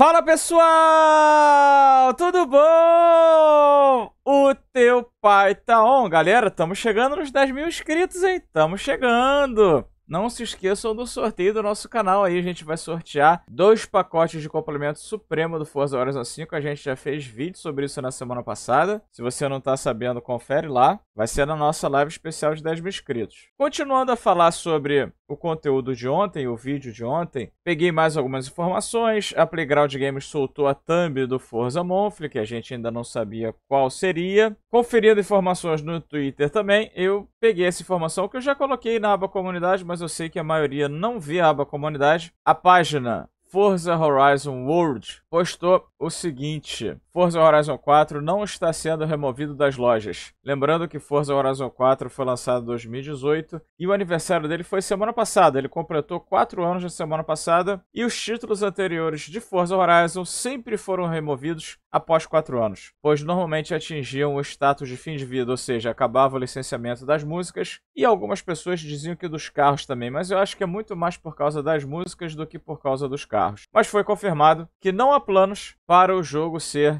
Fala pessoal, tudo bom? O teu pai tá on, galera. Estamos chegando nos 10 mil inscritos, hein? Estamos chegando. Não se esqueçam do sorteio do nosso canal aí, a gente vai sortear dois pacotes de complemento supremo do Forza Horizon 5. A gente já fez vídeo sobre isso na semana passada. Se você não tá sabendo, confere lá. Vai ser na nossa live especial de 10 mil inscritos. Continuando a falar sobre o conteúdo de ontem, o vídeo de ontem, peguei mais algumas informações. A Playground Games soltou a thumb do Forza Monthly, que a gente ainda não sabia qual seria. Conferindo informações no Twitter também, eu peguei essa informação que eu já coloquei na aba comunidade, mas mas eu sei que a maioria não vê a aba comunidade. A página Forza Horizon World postou o seguinte: Forza Horizon 4 não está sendo removido das lojas. Lembrando que Forza Horizon 4 foi lançado em 2018 e o aniversário dele foi semana passada. Ele completou 4 anos na semana passada e os títulos anteriores de Forza Horizon sempre foram removidos após 4 anos, pois normalmente atingiam o status de fim de vida, ou seja, acabava o licenciamento das músicas e algumas pessoas diziam que dos carros também, mas eu acho que é muito mais por causa das músicas do que por causa dos carros. Mas foi confirmado que não há planos para o jogo ser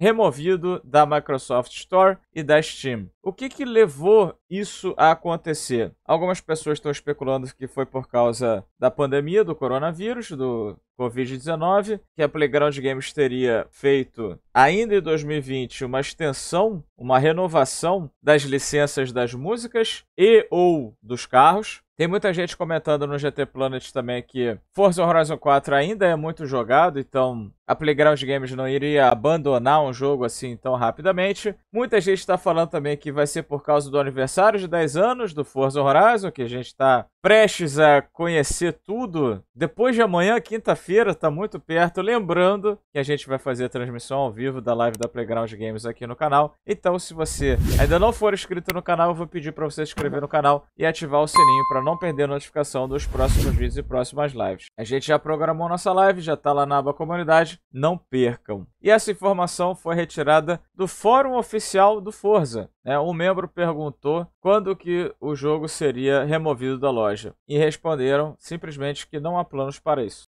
removido da Microsoft Store e da Steam. O que, que levou isso a acontecer? Algumas pessoas estão especulando que foi por causa da pandemia do coronavírus, do Covid-19, que a Playground Games teria feito ainda em 2020 uma extensão, uma renovação das licenças das músicas e ou dos carros. Tem muita gente comentando no GT Planet também que Forza Horizon 4 ainda é muito jogado, então a Playground Games não iria abandonar um um jogo assim tão rapidamente. Muita gente está falando também que vai ser por causa do aniversário de 10 anos do Forza Horizon, que a gente está prestes a conhecer tudo, depois de amanhã, quinta-feira, está muito perto. Lembrando que a gente vai fazer a transmissão ao vivo da live da Playground Games aqui no canal. Então, se você ainda não for inscrito no canal, eu vou pedir para você se inscrever no canal e ativar o sininho para não perder a notificação dos próximos vídeos e próximas lives. A gente já programou nossa live, já está lá na aba comunidade, não percam. E essa informação foi retirada do fórum oficial do Forza. Né? Um membro perguntou quando que o jogo seria removido da loja loja. E responderam simplesmente que não há planos para isso.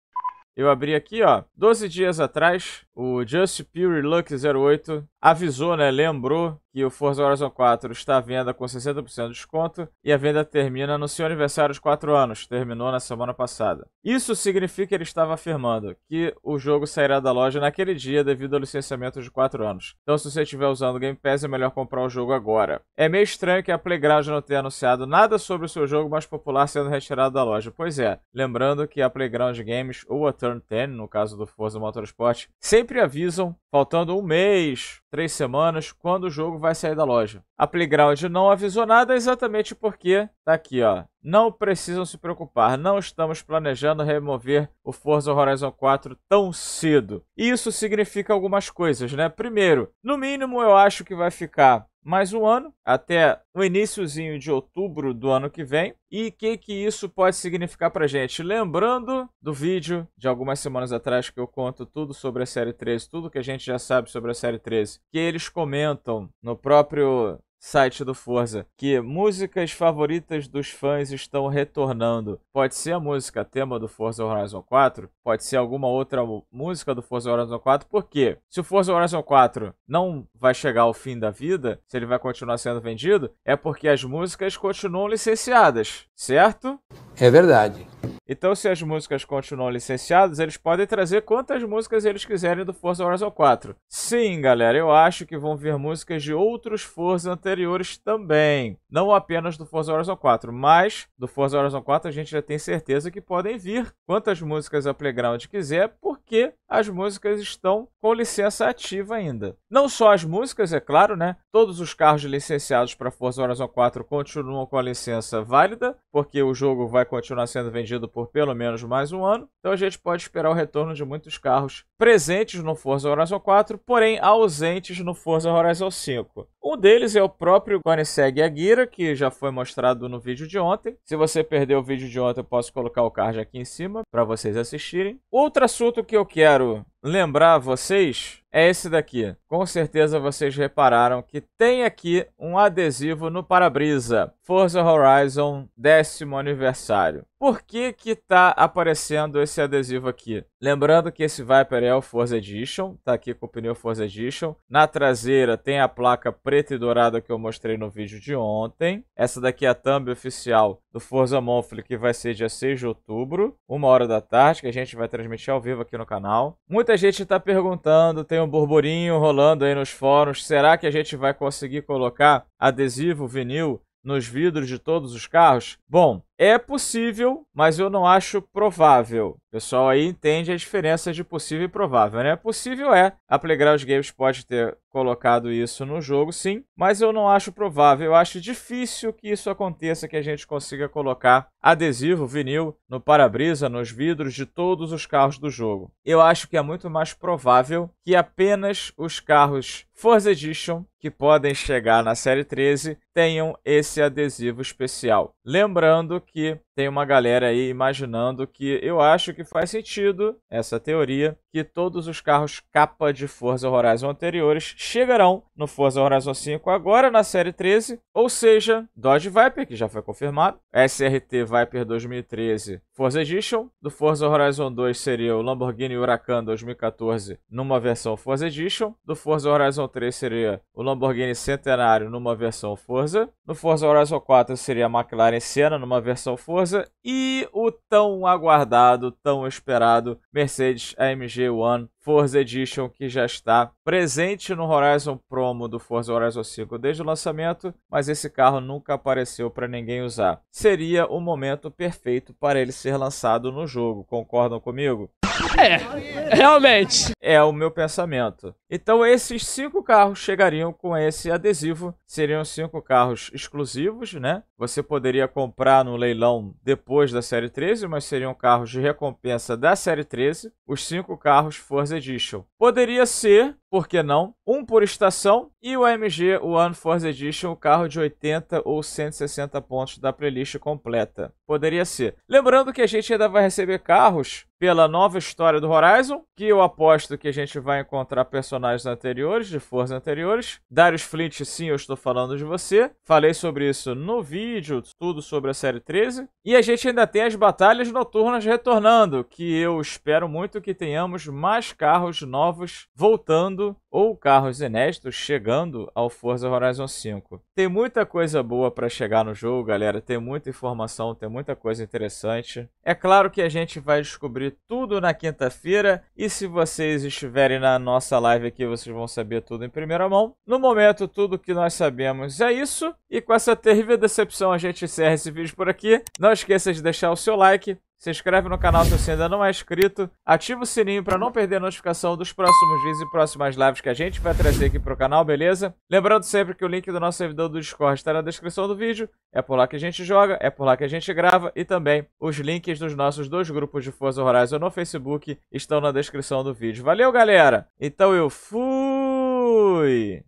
Eu abri aqui, ó, 12 dias atrás, o Just Pure Luck 08 avisou, né, lembrou que o Forza Horizon 4 está à venda com 60% de desconto e a venda termina no seu aniversário de 4 anos, terminou na semana passada. Isso significa que ele estava afirmando que o jogo sairá da loja naquele dia devido ao licenciamento de 4 anos. Então se você estiver usando o Game Pass é melhor comprar o jogo agora. É meio estranho que a Playground não tenha anunciado nada sobre o seu jogo mais popular sendo retirado da loja. Pois é, lembrando que a Playground Games ou a Turn 10, no caso do Forza Motorsport, sempre avisam faltando um mês três semanas, quando o jogo vai sair da loja. A Playground não avisou nada exatamente porque tá aqui, ó. Não precisam se preocupar, não estamos planejando remover o Forza Horizon 4 tão cedo. Isso significa algumas coisas, né? Primeiro, no mínimo eu acho que vai ficar mais um ano, até o iníciozinho de outubro do ano que vem. E o que, que isso pode significar pra gente? Lembrando do vídeo de algumas semanas atrás que eu conto tudo sobre a série 13, tudo que a gente já sabe sobre a série 13, que eles comentam no próprio site do Forza, que músicas favoritas dos fãs estão retornando. Pode ser a música tema do Forza Horizon 4, pode ser alguma outra música do Forza Horizon 4, porque se o Forza Horizon 4 não vai chegar ao fim da vida, se ele vai continuar sendo vendido, é porque as músicas continuam licenciadas, certo? É verdade. Então, se as músicas continuam licenciadas, eles podem trazer quantas músicas eles quiserem do Forza Horizon 4. Sim, galera, eu acho que vão vir músicas de outros Forza anteriores também. Não apenas do Forza Horizon 4, mas do Forza Horizon 4 a gente já tem certeza que podem vir quantas músicas a Playground quiser, porque porque as músicas estão com licença ativa ainda. Não só as músicas, é claro, né? Todos os carros licenciados para Forza Horizon 4 continuam com a licença válida, porque o jogo vai continuar sendo vendido por pelo menos mais um ano. Então a gente pode esperar o retorno de muitos carros presentes no Forza Horizon 4, porém ausentes no Forza Horizon 5. Um deles é o próprio Koenigsegg Aguirre, que já foi mostrado no vídeo de ontem. Se você perdeu o vídeo de ontem, eu posso colocar o card aqui em cima para vocês assistirem. Outro assunto que eu quero lembrar vocês é esse daqui. Com certeza vocês repararam que tem aqui um adesivo no para-brisa. Forza Horizon décimo aniversário. Por que que tá aparecendo esse adesivo aqui? Lembrando que esse Viper é o Forza Edition, tá aqui com o pneu Forza Edition. Na traseira tem a placa preta e dourada que eu mostrei no vídeo de ontem. Essa daqui é a thumb oficial do Forza Monthly, que vai ser dia 6 de outubro, uma hora da tarde, que a gente vai transmitir ao vivo aqui no canal. Muita gente está perguntando, tem tem um burburinho rolando aí nos fóruns. Será que a gente vai conseguir colocar adesivo vinil nos vidros de todos os carros? Bom, é possível, mas eu não acho provável. O pessoal aí entende a diferença de possível e provável, né? Possível é, a Playground Games pode ter colocado isso no jogo, sim, mas eu não acho provável. Eu acho difícil que isso aconteça, que a gente consiga colocar adesivo, vinil, no para-brisa, nos vidros de todos os carros do jogo. Eu acho que é muito mais provável que apenas os carros Forza Edition, que podem chegar na série 13, tenham esse adesivo especial. Lembrando que tem uma galera aí imaginando que eu acho que faz sentido essa teoria que todos os carros capa de Forza Horizon anteriores chegarão no Forza Horizon 5 agora na série 13, ou seja, Dodge Viper, que já foi confirmado, SRT Viper 2013 Forza Edition, do Forza Horizon 2 seria o Lamborghini Huracan 2014 numa versão Forza Edition, do Forza Horizon 3 seria o Lamborghini Centenário numa versão Forza, no Forza Horizon 4 seria a McLaren Senna numa versão Forza coisa. E o tão aguardado, tão esperado Mercedes AMG One Forza Edition, que já está presente no Horizon Promo do Forza Horizon 5 desde o lançamento, mas esse carro nunca apareceu para ninguém usar. Seria o momento perfeito para ele ser lançado no jogo, concordam comigo? É, realmente. É o meu pensamento. Então esses cinco carros chegariam com esse adesivo. Seriam cinco carros exclusivos, né? Você poderia comprar no leilão depois da série 13, mas seriam carros de recompensa da série 13. Os cinco carros Forza Edition. Poderia ser, por que não, um por estação, e o AMG One Force Edition, o carro de 80 ou 160 pontos da playlist completa. Poderia ser. Lembrando que a gente ainda vai receber carros pela nova história do Horizon, que eu aposto que a gente vai encontrar personagens anteriores, de forças anteriores. Darius Flint, sim, eu estou falando de você. Falei sobre isso no vídeo, tudo sobre a série 13. E a gente ainda tem as batalhas noturnas retornando, que eu espero muito que tenhamos mais carros novos voltando ou carros carros inéditos chegando ao Forza Horizon 5. Tem muita coisa boa para chegar no jogo, galera. Tem muita informação, tem muita coisa interessante. É claro que a gente vai descobrir tudo na quinta-feira. E se vocês estiverem na nossa live aqui, vocês vão saber tudo em primeira mão. No momento, tudo que nós sabemos é isso. E com essa terrível decepção, a gente encerra esse vídeo por aqui. Não esqueça de deixar o seu like se inscreve no canal se você ainda não é inscrito. Ativa o sininho para não perder a notificação dos próximos vídeos e próximas lives que a gente vai trazer aqui para o canal, beleza? Lembrando sempre que o link do nosso servidor do Discord está na descrição do vídeo. É por lá que a gente joga, é por lá que a gente grava. E também os links dos nossos dois grupos de Forza Horizon no Facebook estão na descrição do vídeo. Valeu, galera! Então eu fui!